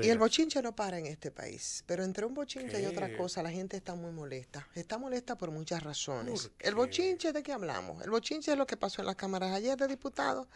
Y el bochinche no para en este país, pero entre un bochinche y otra cosa la gente está muy molesta. Está molesta por muchas razones. el bochinche de qué hablamos. El bochinche es lo que pasó en las cámaras ayer de diputados.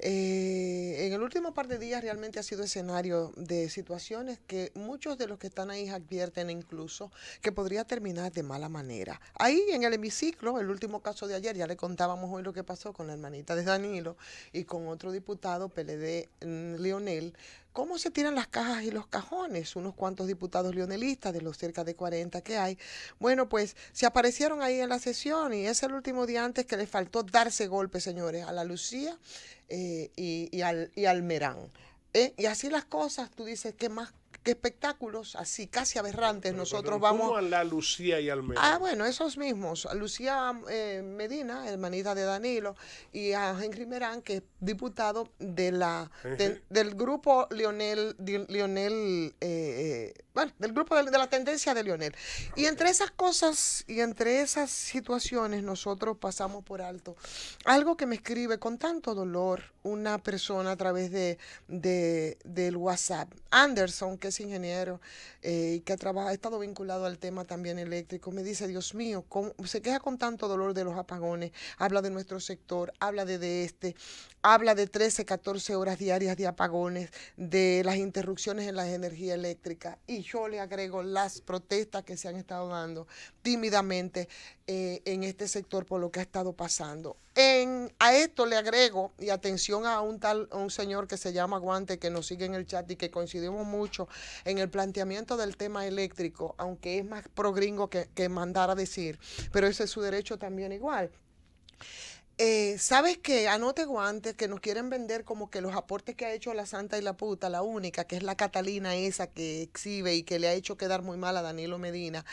Eh, en el último par de días realmente ha sido escenario de situaciones que muchos de los que están ahí advierten incluso que podría terminar de mala manera. Ahí en el hemiciclo, el último caso de ayer, ya le contábamos hoy lo que pasó con la hermanita de Danilo y con otro diputado PLD mm, Leonel ¿Cómo se tiran las cajas y los cajones? Unos cuantos diputados leonelistas, de los cerca de 40 que hay. Bueno, pues se aparecieron ahí en la sesión y es el último día antes que le faltó darse golpe, señores, a la Lucía eh, y, al, y Merán. Eh, y así las cosas, tú dices, ¿qué más que espectáculos así casi aberrantes nosotros vamos... ¿cómo a la Lucía y al Ah, bueno, esos mismos. Lucía eh, Medina, hermanita de Danilo, y a Henry Merán, que es diputado de la, del grupo Lionel... Lionel eh, eh, bueno, del grupo de, la tendencia de Lionel. Y entre esas cosas y entre esas situaciones nosotros pasamos por alto. Algo que me escribe con tanto dolor una persona a través de, del WhatsApp, Anderson, que ingeniero eh, que ha, ha estado vinculado al tema también eléctrico, me dice, Dios mío, se queja con tanto dolor de los apagones, habla de nuestro sector, habla de, este, habla de 13, 14 horas diarias de apagones, de las interrupciones en la energía eléctrica y yo le agrego las protestas que se han estado dando tímidamente eh, en este sector por lo que ha estado pasando a esto le agrego, y atención a un tal, un señor que se llama Guante, que nos sigue en el chat y que coincidimos mucho en el planteamiento del tema eléctrico, aunque es más pro gringo que, mandar a decir, pero ese es su derecho también igual. Eh, ¿Sabes qué? Anote Guante, que nos quieren vender como que los aportes que ha hecho la santa y la puta, la única, que es la Catalina esa que exhibe y que le ha hecho quedar muy mal a Danilo Medina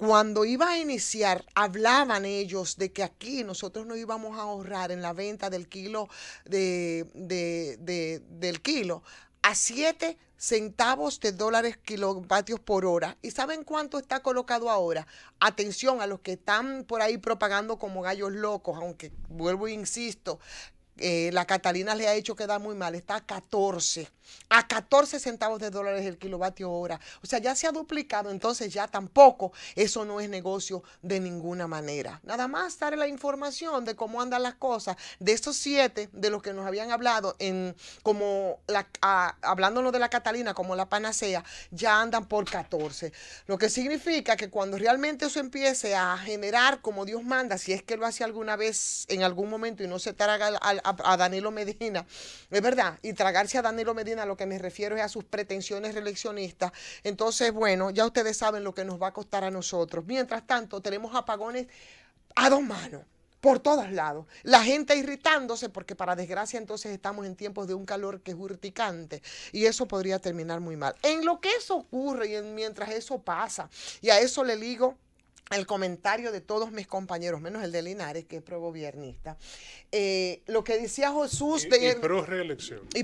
cuando iba a iniciar, hablaban ellos de que aquí nosotros no íbamos a ahorrar en la venta del kilo de, de, del kilo a 7 centavos de dólares kilovatios por hora. ¿Y saben cuánto está colocado ahora? Atención a los que están por ahí propagando como gallos locos, aunque vuelvo e insisto eh, la Catalina le ha hecho quedar muy mal, está a 14, a 14 centavos de dólares el kilovatio hora. O sea, ya se ha duplicado, entonces ya tampoco eso no es negocio de ninguna manera. Nada más dar la información de cómo andan las cosas, de estos siete de los que nos habían hablado, en como la, hablándonos de la Catalina como la panacea, ya andan por 14. Lo que significa que cuando realmente eso empiece a generar como Dios manda, si es que lo hace alguna vez en algún momento y no se traga al a, Danilo Medina, es verdad, y tragarse a Danilo Medina, lo que me refiero es a sus pretensiones reeleccionistas. Entonces, bueno, ya ustedes saben lo que nos va a costar a nosotros. Mientras tanto, tenemos apagones a dos manos por todos lados. La gente irritándose porque para desgracia entonces estamos en tiempos de un calor que es urticante y eso podría terminar muy mal. En lo que eso ocurre y en, mientras eso pasa, y a eso le digo el comentario de todos mis compañeros, menos el de Linares, que es progobiernista, eh, lo que decía Jesús... y, pro reelección. Y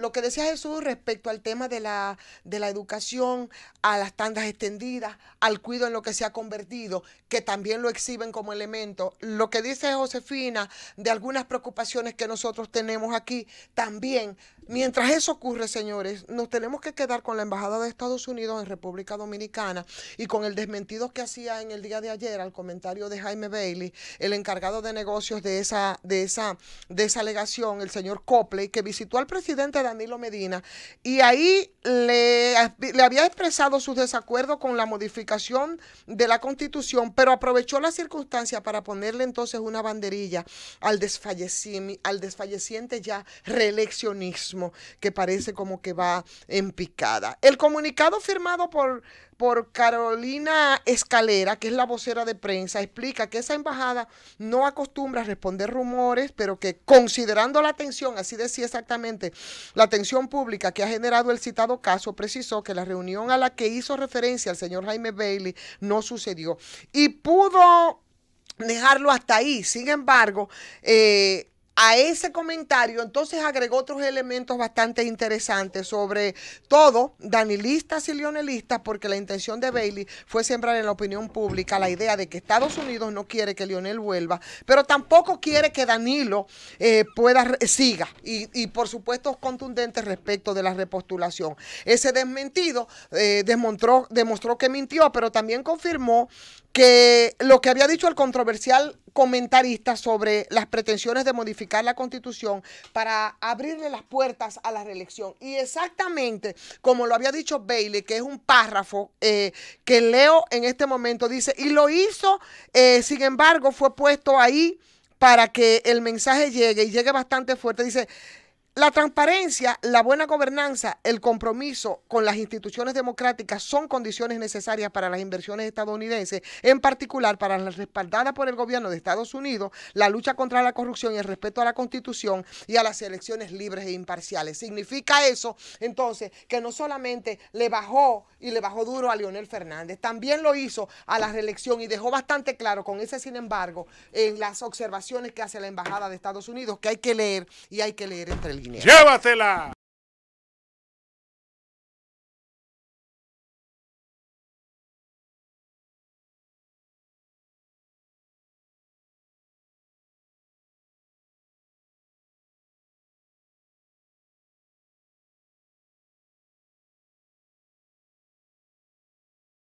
Lo que decía Jesús respecto al tema de la, de la educación, a las tandas extendidas, al cuido en lo que se ha convertido, que también lo exhiben como elemento. Lo que dice Josefina de algunas preocupaciones que nosotros tenemos aquí, también, mientras eso ocurre, señores, nos tenemos que quedar con la Embajada de Estados Unidos en República Dominicana y con el desmentido que hacía en el día de ayer al comentario de Jaime Bailey, el encargado de negocios de esa, de esa, alegación, el señor Copley, que visitó al presidente Danilo Medina y ahí le, le había expresado su desacuerdo con la modificación de la constitución, pero aprovechó la circunstancia para ponerle entonces una banderilla al, al desfalleciente ya reeleccionismo que parece como que va en picada. El comunicado firmado por por Carolina Escalera, que es la vocera de prensa, explica que esa embajada no acostumbra a responder rumores, pero que considerando la atención, así decía exactamente, la atención pública que ha generado el citado caso, precisó que la reunión a la que hizo referencia el señor Jaime Bailey no sucedió y pudo dejarlo hasta ahí. Sin embargo, eh, a ese comentario, entonces agregó otros elementos bastante interesantes, sobre todo danilistas y leonelistas, porque la intención de Bailey fue sembrar en la opinión pública la idea de que Estados Unidos no quiere que Lionel vuelva, pero tampoco quiere que Danilo eh, pueda siga. Y, por supuesto contundente respecto de la repostulación. Ese desmentido eh, demostró que mintió, pero también confirmó que lo que había dicho el controversial comentarista sobre las pretensiones de modificar la constitución para abrirle las puertas a la reelección. Y exactamente como lo había dicho Bailey, que es un párrafo eh, que leo en este momento, dice, y lo hizo, eh, sin embargo, fue puesto ahí para que el mensaje llegue y llegue bastante fuerte. Dice, la transparencia, la buena gobernanza, el compromiso con las instituciones democráticas son condiciones necesarias para las inversiones estadounidenses, en particular para las respaldadas por el gobierno de Estados Unidos, la lucha contra la corrupción y el respeto a la Constitución y a las elecciones libres e imparciales. Significa eso, entonces, que no solamente le bajó y le bajó duro a Leonel Fernández, también lo hizo a la reelección y dejó bastante claro con ese, sin embargo, en las observaciones que hace la Embajada de Estados Unidos, que hay que leer y hay que leer entre líneas. Llévatela.